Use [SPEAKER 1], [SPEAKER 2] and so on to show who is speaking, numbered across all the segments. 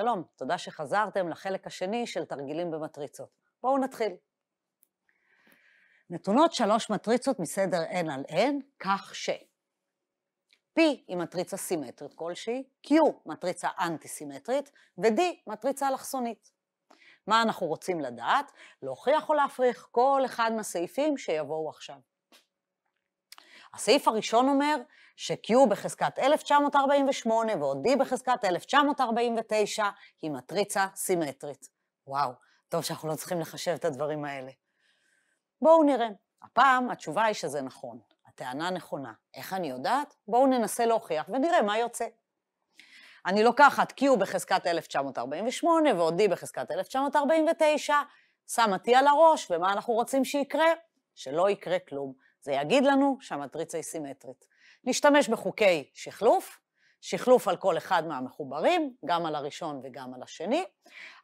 [SPEAKER 1] שלום, תודה שחזרתם לחלק השני של תרגילים במטריצות. בואו נתחיל. נתונות שלוש מטריצות מסדר n על n, כך ש... P היא מטריצה סימטרית כלשהי, Q מטריצה אנטי-סימטרית, ו-D מטריצה אלכסונית. מה אנחנו רוצים לדעת? להוכיח או להפריך כל אחד מהסעיפים שיבואו עכשיו. הסעיף הראשון אומר ש-Q בחזקת 1948 ועוד D בחזקת 1949 היא מטריצה סימטרית. וואו, טוב שאנחנו לא צריכים לחשב את הדברים האלה. בואו נראה. הפעם התשובה היא שזה נכון. הטענה נכונה. איך אני יודעת? בואו ננסה להוכיח ונראה מה יוצא. אני לוקחת Q בחזקת 1948 ועוד D בחזקת 1949, שמה T על הראש, ומה אנחנו רוצים שיקרה? שלא יקרה כלום. זה יגיד לנו שהמטריצה היא סימטרית. נשתמש בחוקי שחלוף, שחלוף על כל אחד מהמחוברים, גם על הראשון וגם על השני.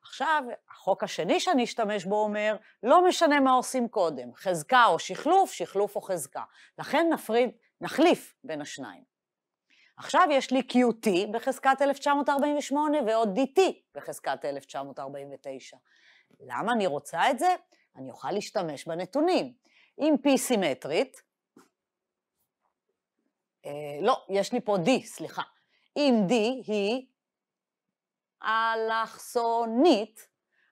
[SPEAKER 1] עכשיו, החוק השני שאני אשתמש בו אומר, לא משנה מה עושים קודם, חזקה או שחלוף, שחלוף או חזקה. לכן נפריד, נחליף בין השניים. עכשיו יש לי QT בחזקת 1948 ועוד DT בחזקת 1949. למה אני רוצה את זה? אני אוכל להשתמש בנתונים. אם P סימטרית, אה, לא, יש לי פה D, סליחה. אם D היא אלכסונית,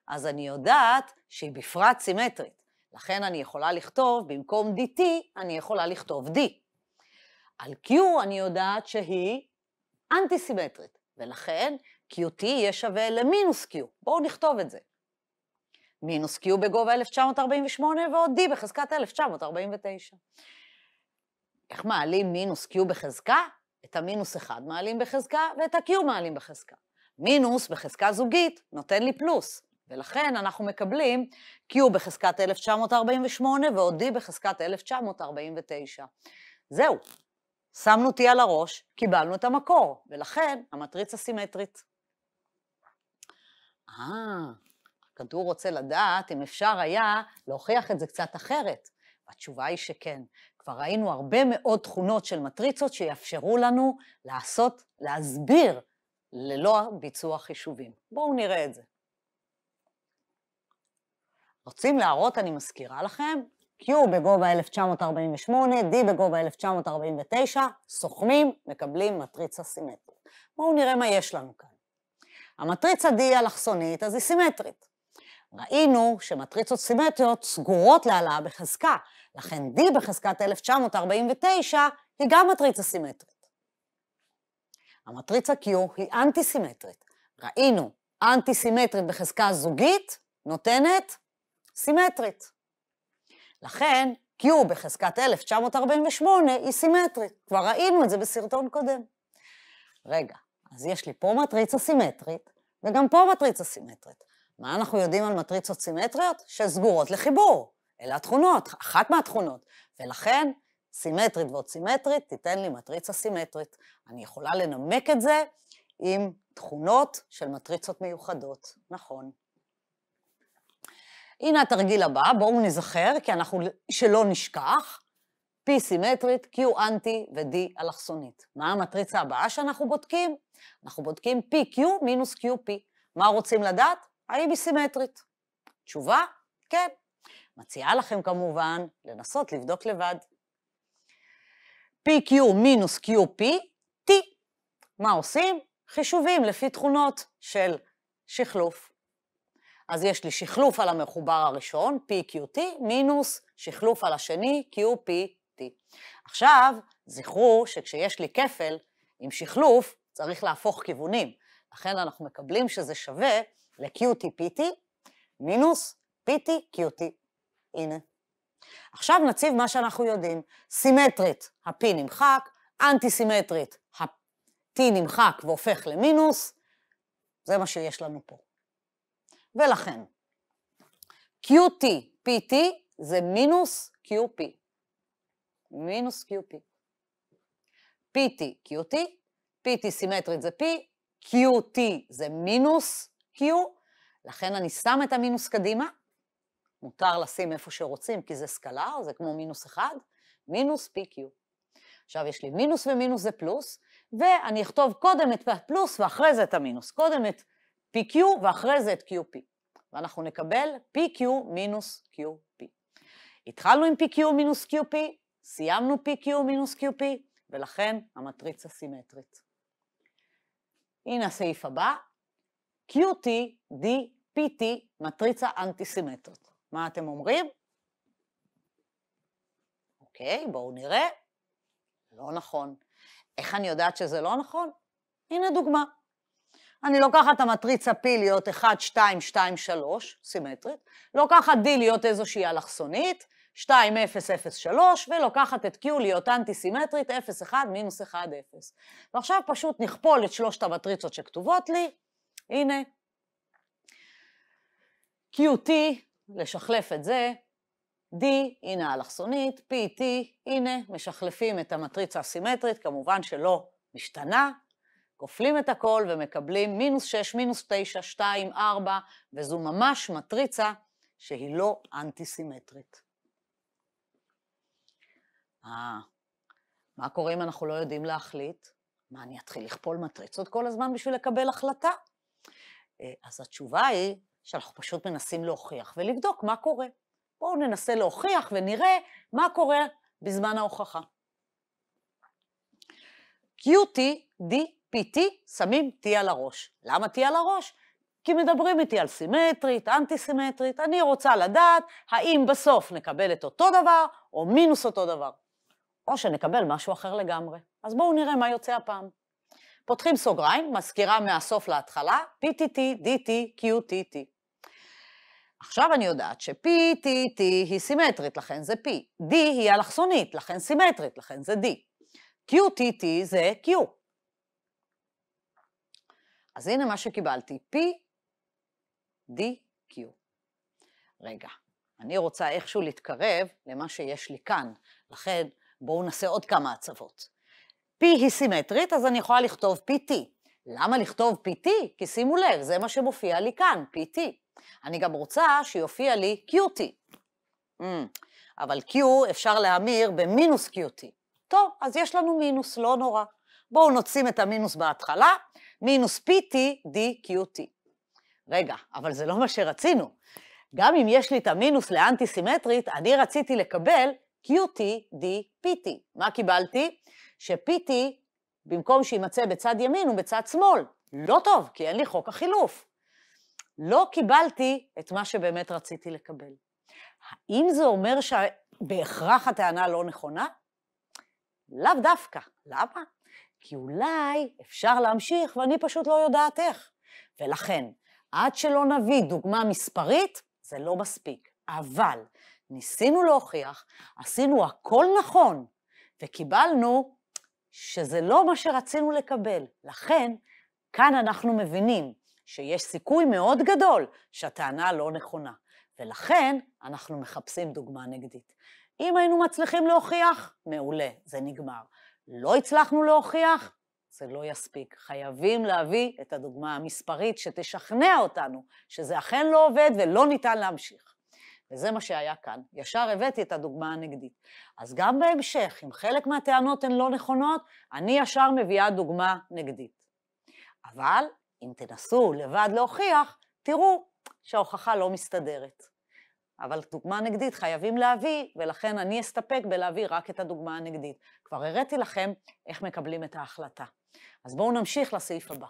[SPEAKER 1] אז אני יודעת שהיא בפרט סימטרית. לכן אני יכולה לכתוב, במקום DT, אני יכולה לכתוב D. על Q אני יודעת שהיא אנטי-סימטרית, ולכן QT יהיה שווה למינוס Q. בואו נכתוב את זה. מינוס Q בגובה 1948 ועוד D בחזקת 1949. איך מעלים מינוס Q בחזקה? את המינוס 1 מעלים בחזקה ואת ה-Q מעלים בחזקה. מינוס בחזקה זוגית נותן לי פלוס, ולכן אנחנו מקבלים Q בחזקת 1948 ועוד D בחזקת 1949. זהו, שמנו T על הראש, קיבלנו את המקור, ולכן המטריצה סימטרית. אה, הכדור רוצה לדעת אם אפשר היה להוכיח את זה קצת אחרת. התשובה היא שכן, כבר ראינו הרבה מאוד תכונות של מטריצות שיאפשרו לנו לעשות, להסביר, ללא ביצוע חישובים. בואו נראה את זה. רוצים להראות, אני מזכירה לכם, Q בגובה 1948, D בגובה 1949, סוכמים, מקבלים מטריצה סימטרית. בואו נראה מה יש לנו כאן. המטריצה D היא אלכסונית, אז היא סימטרית. ראינו שמטריצות סימטריות סגורות להעלאה בחזקה, לכן D בחזקת 1949 היא גם מטריצה סימטרית. המטריצה Q היא אנטי-סימטרית. ראינו, אנטי-סימטרית בחזקה זוגית נותנת סימטרית. לכן Q בחזקת 1948 היא סימטרית. כבר ראינו את זה בסרטון קודם. רגע, אז יש לי פה מטריצה סימטרית, וגם פה מטריצה סימטרית. מה אנחנו יודעים על מטריצות סימטריות? שסגורות לחיבור. אלה התכונות, אחת מהתכונות. ולכן, סימטרית ועוד סימטרית תיתן לי מטריצה סימטרית. אני יכולה לנמק את זה עם תכונות של מטריצות מיוחדות. נכון. הנה התרגיל הבא, בואו נזכר, כי אנחנו, שלא נשכח, P סימטרית, Q אנטי ו-D אלכסונית. מה המטריצה הבאה שאנחנו בודקים? אנחנו בודקים PQ מינוס QP. מה רוצים לדעת? אני ביסימטרית. תשובה? כן. מציעה לכם כמובן לנסות לבדוק לבד. PQ מינוס QP-T. מה עושים? חישובים לפי תכונות של שחלוף. אז יש לי שחלוף על המחובר הראשון, PQT, מינוס שחלוף על השני, QPT. עכשיו, זכרו שכשיש לי כפל עם שחלוף, צריך להפוך כיוונים. לכן אנחנו מקבלים שזה שווה ל-QT-PT מינוס PT-QT. הנה. עכשיו נציב מה שאנחנו יודעים. סימטרית, ה-P נמחק, אנטי-סימטרית, ה-T נמחק והופך למינוס, זה מה שיש לנו פה. ולכן, QT, PT זה מינוס QP. מינוס QP. PT, QT, PT סימטרית זה P, QT זה מינוס Q, לכן אני שם את המינוס קדימה, מותר לשים איפה שרוצים כי זה סקלר, זה כמו מינוס 1, מינוס PQ. עכשיו יש לי מינוס ומינוס זה פלוס, ואני אכתוב קודם את הפלוס ואחרי זה את המינוס, קודם את PQ ואחרי זה את QP, ואנחנו נקבל PQ מינוס QP. התחלנו עם PQ מינוס QP, סיימנו PQ מינוס QP, ולכן המטריצה סימטרית. הנה הסעיף הבא, QTDPT, מטריצה אנטיסימטרית. מה אתם אומרים? אוקיי, בואו נראה. לא נכון. איך אני יודעת שזה לא נכון? הנה דוגמה. אני לוקחת את המטריצה P להיות 1, 2, 2, 3, סימטרית, לוקחת D להיות איזושהי אלכסונית, 2, 0, 0, 3, ולוקחת את Q להיות אנטי-סימטרית, 0, 1, מינוס 1, 0. ועכשיו פשוט נכפול את שלושת המטריצות שכתובות לי, הנה, QT, לשחלף את זה, D, הנה האלכסונית, PT, הנה, משחלפים את המטריצה הסימטרית, כמובן שלא משתנה, כופלים את הכל ומקבלים מינוס 6, מינוס 9, 2, 4, וזו ממש מטריצה שהיא לא אנטי-סימטרית. אה, מה קורה אם אנחנו לא יודעים להחליט? מה, אני אתחיל לכפול מטריצות כל הזמן בשביל לקבל החלטה? אה, אז התשובה היא שאנחנו פשוט מנסים להוכיח ולבדוק מה קורה. בואו ננסה להוכיח ונראה מה קורה בזמן ההוכחה. QT, DPT, שמים T על הראש. למה T על הראש? כי מדברים איתי על סימטרית, אנטי-סימטרית, אני רוצה לדעת האם בסוף נקבל את אותו דבר או מינוס אותו דבר, או שנקבל משהו אחר לגמרי. אז בואו נראה מה יוצא הפעם. פותחים סוגריים, מזכירה מהסוף להתחלה, PTT, DT, QTT. עכשיו אני יודעת ש-PTT היא סימטרית, לכן זה P. D היא אלכסונית, לכן סימטרית, לכן זה D. QTT זה Q. אז הנה מה שקיבלתי, P, D, Q. רגע, אני רוצה איכשהו להתקרב למה שיש לי כאן, לכן בואו נעשה עוד כמה הצוות. P היא סימטרית, אז אני יכולה לכתוב PT. למה לכתוב PT? כי שימו לב, זה מה שמופיע לי כאן, PT. אני גם רוצה שיופיע לי QT. Mm, אבל Q אפשר להמיר במינוס QT. טוב, אז יש לנו מינוס, לא נורא. בואו נוציא את המינוס בהתחלה, מינוס PT DQT. רגע, אבל זה לא מה שרצינו. גם אם יש לי את המינוס לאנטי-סימטרית, אני רציתי לקבל QT DPT. מה קיבלתי? ש-PT, במקום שיימצא בצד ימין, הוא בצד שמאל. לא טוב, כי אין לי חוק החילוף. לא קיבלתי את מה שבאמת רציתי לקבל. האם זה אומר שבהכרח הטענה לא נכונה? לאו דווקא. למה? כי אולי אפשר להמשיך ואני פשוט לא יודעת איך. ולכן, עד שלא נביא דוגמה מספרית, זה לא מספיק. אבל ניסינו להוכיח, עשינו הכל נכון, וקיבלנו שזה לא מה שרצינו לקבל. לכן, כאן אנחנו מבינים שיש סיכוי מאוד גדול שהטענה לא נכונה, ולכן אנחנו מחפשים דוגמה נגדית. אם היינו מצליחים להוכיח, מעולה, זה נגמר. לא הצלחנו להוכיח, זה לא יספיק. חייבים להביא את הדוגמה המספרית שתשכנע אותנו שזה אכן לא עובד ולא ניתן להמשיך. וזה מה שהיה כאן. ישר הבאתי את הדוגמה הנגדית. אז גם בהמשך, אם חלק מהטענות הן לא נכונות, אני ישר מביאה דוגמה נגדית. אבל אם תנסו לבד להוכיח, תראו שההוכחה לא מסתדרת. אבל דוגמה נגדית חייבים להביא, ולכן אני אסתפק בלהביא רק את הדוגמה הנגדית. כבר הראיתי לכם איך מקבלים את ההחלטה. אז בואו נמשיך לסעיף הבא.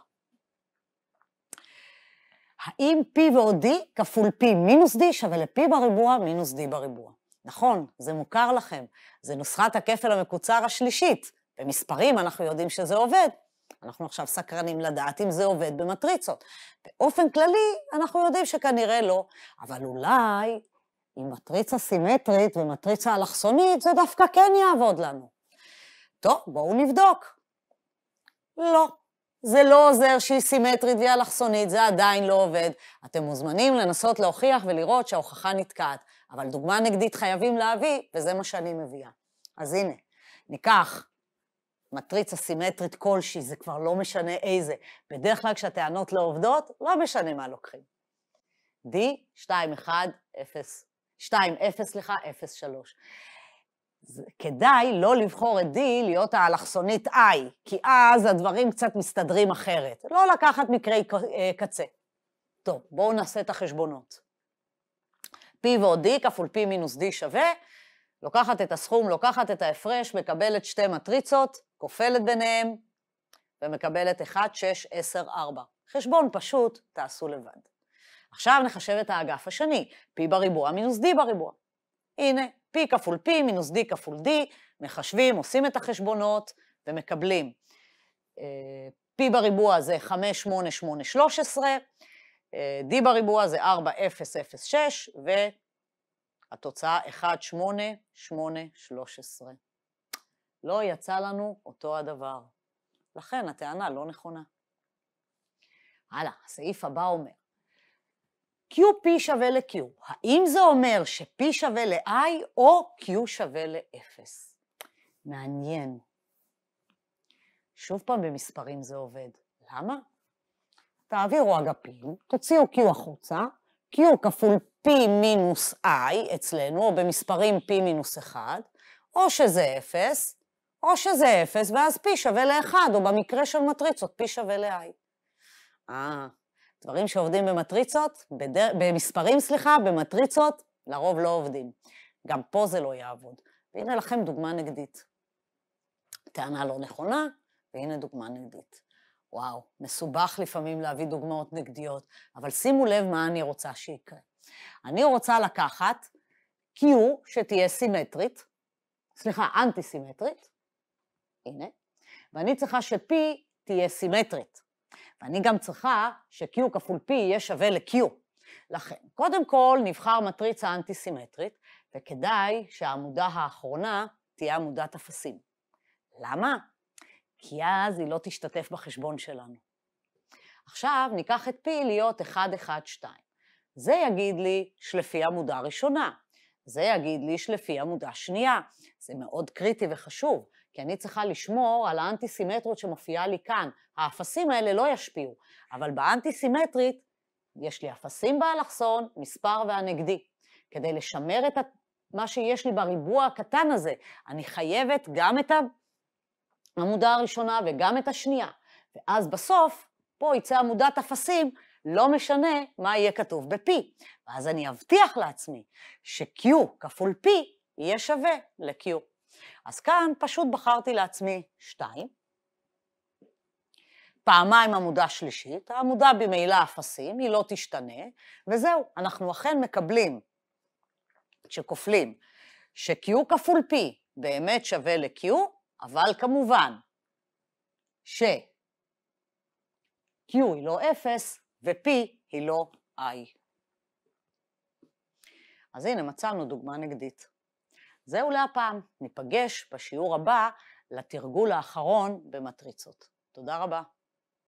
[SPEAKER 1] האם P ועוד D כפול P מינוס D שווה ל-P בריבוע מינוס D בריבוע. נכון, זה מוכר לכם, זה נוסחת הכפל המקוצר השלישית. במספרים אנחנו יודעים שזה עובד, אנחנו עכשיו סקרנים לדעת אם זה עובד במטריצות. באופן כללי, אנחנו יודעים שכנראה לא, אבל אולי עם מטריצה סימטרית ומטריצה אלכסונית, זה דווקא כן יעבוד לנו. טוב, בואו נבדוק. לא. זה לא עוזר שהיא סימטרית והיא אלכסונית, זה עדיין לא עובד. אתם מוזמנים לנסות להוכיח ולראות שההוכחה נתקעת, אבל דוגמה נגדית חייבים להביא, וזה מה שאני מביאה. אז הנה, ניקח מטריצה סימטרית כלשהי, זה כבר לא משנה איזה. בדרך כלל כשהטענות לא עובדות, לא משנה מה לוקחים. D, 2, 1, 0. 2, 0, סליחה, 0, 3. כדאי לא לבחור את D להיות האלכסונית I, כי אז הדברים קצת מסתדרים אחרת. לא לקחת מקרי אה, קצה. טוב, בואו נעשה את החשבונות. P ועוד D כפול P מינוס D שווה, לוקחת את הסכום, לוקחת את ההפרש, מקבלת שתי מטריצות, כופלת ביניהם, ומקבלת 1, 6, 10, 4. חשבון פשוט, תעשו לבד. עכשיו נחשב את האגף השני, P בריבוע מינוס D בריבוע. הנה, P כפול P מינוס D כפול D, מחשבים, עושים את החשבונות ומקבלים. אה, P בריבוע זה 58813, אה, D בריבוע זה 4006, והתוצאה 18813. לא יצא לנו אותו הדבר. לכן הטענה לא נכונה. הלאה, הסעיף הבא אומר, QP שווה ל-Q. האם זה אומר ש-P שווה ל-I או Q שווה ל-0? מעניין. שוב פעם במספרים זה עובד. למה? תעבירו אגפים, תוציאו Q החוצה, Q כפול P מינוס I אצלנו, או במספרים P מינוס 1, או שזה 0, או שזה 0, ואז P שווה ל-1, או במקרה של מטריצות, P שווה ל-I. אה... דברים שעובדים במטריצות, בדר... במספרים, סליחה, במטריצות, לרוב לא עובדים. גם פה זה לא יעבוד. והנה לכם דוגמה נגדית. טענה לא נכונה, והנה דוגמה נגדית. וואו, מסובך לפעמים להביא דוגמאות נגדיות, אבל שימו לב מה אני רוצה שיקרה. אני רוצה לקחת Q שתהיה סימטרית, סליחה, אנטי-סימטרית, הנה, ואני צריכה ש-P תהיה סימטרית. אני גם צריכה ש-Q כפול P יהיה שווה ל-Q. לכן, קודם כל נבחר מטריצה אנטי-סימטרית, וכדאי שהעמודה האחרונה תהיה עמודת אפסים. למה? כי אז היא לא תשתתף בחשבון שלנו. עכשיו ניקח את P להיות 1, 1, 2. זה יגיד לי שלפי עמודה ראשונה, זה יגיד לי שלפי עמודה שנייה. זה מאוד קריטי וחשוב, כי אני צריכה לשמור על האנטי-סימטריות שמופיעה לי כאן. האפסים האלה לא ישפיעו, אבל באנטי-סימטרית יש לי אפסים באלכסון, מספר והנגדי. כדי לשמר את מה שיש לי בריבוע הקטן הזה, אני חייבת גם את העמודה הראשונה וגם את השנייה. ואז בסוף, פה יצא עמודת אפסים, לא משנה מה יהיה כתוב ב-P. ואז אני אבטיח לעצמי ש-Q כפול P יהיה שווה ל-Q. אז כאן פשוט בחרתי לעצמי שתיים. פעמיים עמודה שלישית, העמודה במעילה אפסים, היא לא תשתנה, וזהו, אנחנו אכן מקבלים, כשכופלים, ש-Q כפול P באמת שווה ל-Q, אבל כמובן ש-Q היא לא 0 ו-P היא לא I. אז הנה, מצאנו דוגמה נגדית. זהו להפעם, ניפגש בשיעור הבא לתרגול האחרון במטריצות. תודה רבה.